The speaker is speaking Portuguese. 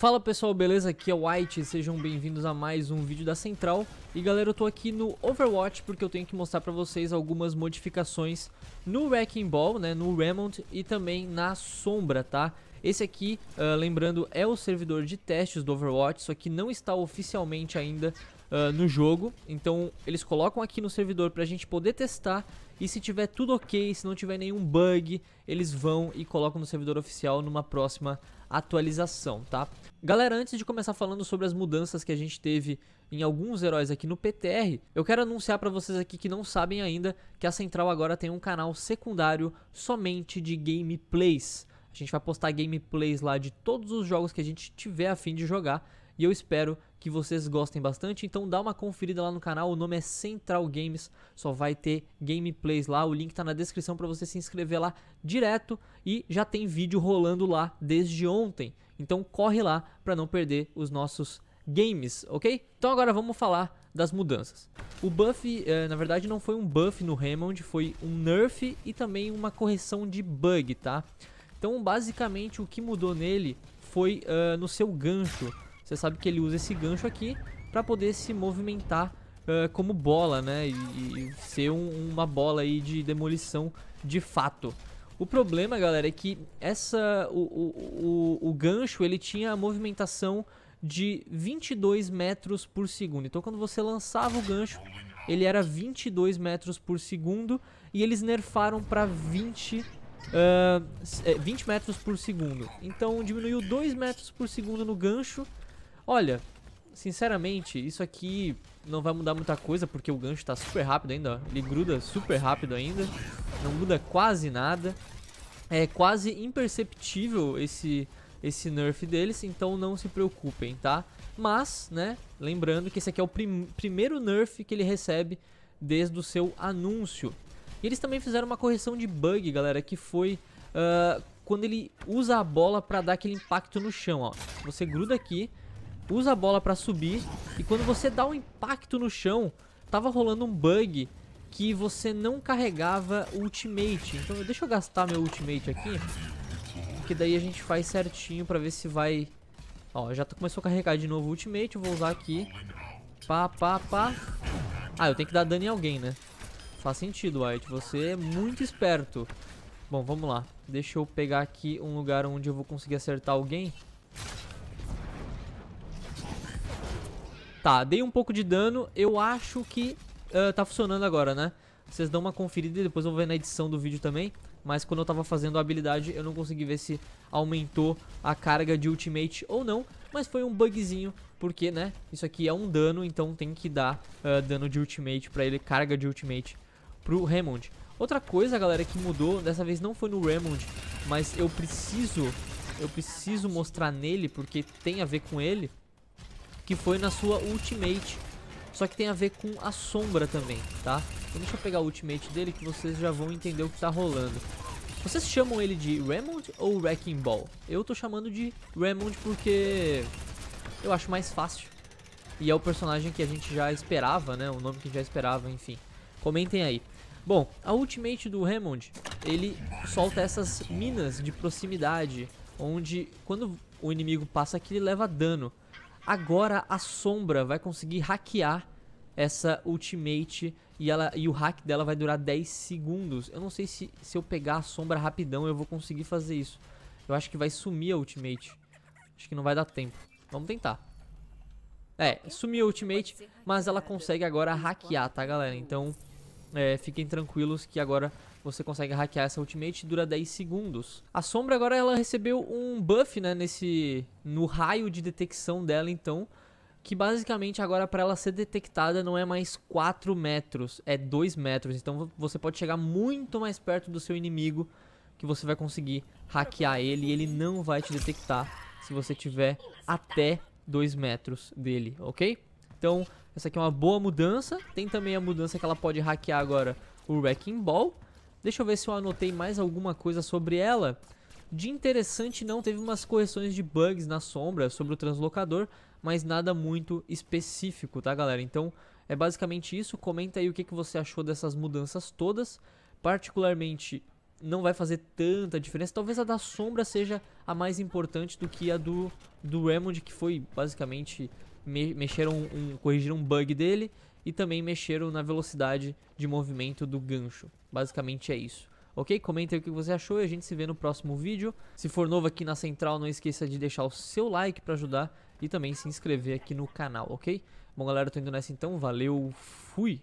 Fala pessoal, beleza? Aqui é o White, sejam bem-vindos a mais um vídeo da Central. E galera, eu tô aqui no Overwatch porque eu tenho que mostrar pra vocês algumas modificações no Wrecking Ball, né, no Remont e também na Sombra, tá? Esse aqui, uh, lembrando, é o servidor de testes do Overwatch, só que não está oficialmente ainda uh, no jogo. Então eles colocam aqui no servidor pra gente poder testar. E se tiver tudo ok, se não tiver nenhum bug, eles vão e colocam no servidor oficial numa próxima atualização, tá? Galera, antes de começar falando sobre as mudanças que a gente teve em alguns heróis aqui no PTR, eu quero anunciar para vocês aqui que não sabem ainda que a Central agora tem um canal secundário somente de gameplays. A gente vai postar gameplays lá de todos os jogos que a gente tiver a fim de jogar e eu espero que vocês gostem bastante. Então dá uma conferida lá no canal, o nome é Central Games, só vai ter gameplays lá. O link tá na descrição para você se inscrever lá direto e já tem vídeo rolando lá desde ontem. Então corre lá para não perder os nossos games, ok? Então agora vamos falar das mudanças. O buff, eh, na verdade, não foi um buff no Hammond, foi um nerf e também uma correção de bug, tá? Então, basicamente, o que mudou nele foi uh, no seu gancho. Você sabe que ele usa esse gancho aqui para poder se movimentar uh, como bola, né? E, e ser um, uma bola aí de demolição de fato. O problema, galera, é que essa, o, o, o, o gancho ele tinha a movimentação de 22 metros por segundo. Então quando você lançava o gancho, ele era 22 metros por segundo e eles nerfaram para 20, uh, 20 metros por segundo. Então diminuiu 2 metros por segundo no gancho Olha, sinceramente, isso aqui não vai mudar muita coisa, porque o gancho tá super rápido ainda, ó. Ele gruda super rápido ainda, não muda quase nada. É quase imperceptível esse, esse nerf deles, então não se preocupem, tá? Mas, né, lembrando que esse aqui é o prim primeiro nerf que ele recebe desde o seu anúncio. E eles também fizeram uma correção de bug, galera, que foi uh, quando ele usa a bola para dar aquele impacto no chão, ó. Você gruda aqui, usa a bola para subir e quando você dá um impacto no chão, tava rolando um bug que você não carregava o ultimate. Então deixa eu gastar meu ultimate aqui, que daí a gente faz certinho para ver se vai... Ó, já começou a carregar de novo o ultimate, eu vou usar aqui. Pá, pá, pá. Ah, eu tenho que dar dano em alguém, né? Faz sentido, White, você é muito esperto. Bom, vamos lá. Deixa eu pegar aqui um lugar onde eu vou conseguir acertar alguém. Tá, dei um pouco de dano. Eu acho que uh, tá funcionando agora, né? Vocês dão uma conferida e depois eu vou ver na edição do vídeo também. Mas quando eu tava fazendo a habilidade, eu não consegui ver se aumentou a carga de ultimate ou não. Mas foi um bugzinho, porque, né, isso aqui é um dano, então tem que dar uh, dano de ultimate pra ele, carga de ultimate pro Raymond. Outra coisa, galera, que mudou, dessa vez não foi no Raymond, mas eu preciso, eu preciso mostrar nele, porque tem a ver com ele que foi na sua ultimate. Só que tem a ver com a sombra também, tá? Então deixa eu pegar o ultimate dele que vocês já vão entender o que tá rolando. Vocês chamam ele de Raymond ou Wrecking Ball? Eu tô chamando de Raymond porque eu acho mais fácil. E é o personagem que a gente já esperava, né? O nome que já esperava, enfim. Comentem aí. Bom, a ultimate do Raymond, ele solta essas minas de proximidade, onde quando o inimigo passa aqui ele leva dano. Agora a Sombra vai conseguir hackear essa ultimate e, ela, e o hack dela vai durar 10 segundos. Eu não sei se, se eu pegar a Sombra rapidão eu vou conseguir fazer isso. Eu acho que vai sumir a ultimate. Acho que não vai dar tempo. Vamos tentar. É, sumiu a ultimate, mas ela consegue agora hackear, tá, galera? Então, é, fiquem tranquilos que agora você consegue hackear essa ultimate, dura 10 segundos. A Sombra agora ela recebeu um buff, né, nesse, no raio de detecção dela, então, que basicamente agora para ela ser detectada não é mais 4 metros, é 2 metros, então você pode chegar muito mais perto do seu inimigo que você vai conseguir hackear ele e ele não vai te detectar se você tiver até 2 metros dele, ok? Então, essa aqui é uma boa mudança. Tem também a mudança que ela pode hackear agora o Wrecking Ball. Deixa eu ver se eu anotei mais alguma coisa sobre ela. De interessante não, teve umas correções de bugs na sombra sobre o translocador, mas nada muito específico, tá galera? Então é basicamente isso, comenta aí o que, que você achou dessas mudanças todas. Particularmente não vai fazer tanta diferença. Talvez a da sombra seja a mais importante do que a do, do Raymond, que foi basicamente me mexeram um, corrigiram um bug dele e também mexeram na velocidade de movimento do gancho. Basicamente é isso. Ok? Comenta aí o que você achou e a gente se vê no próximo vídeo. Se for novo aqui na Central, não esqueça de deixar o seu like para ajudar e também se inscrever aqui no canal, ok? Bom, galera, eu tô indo nessa então. Valeu, fui!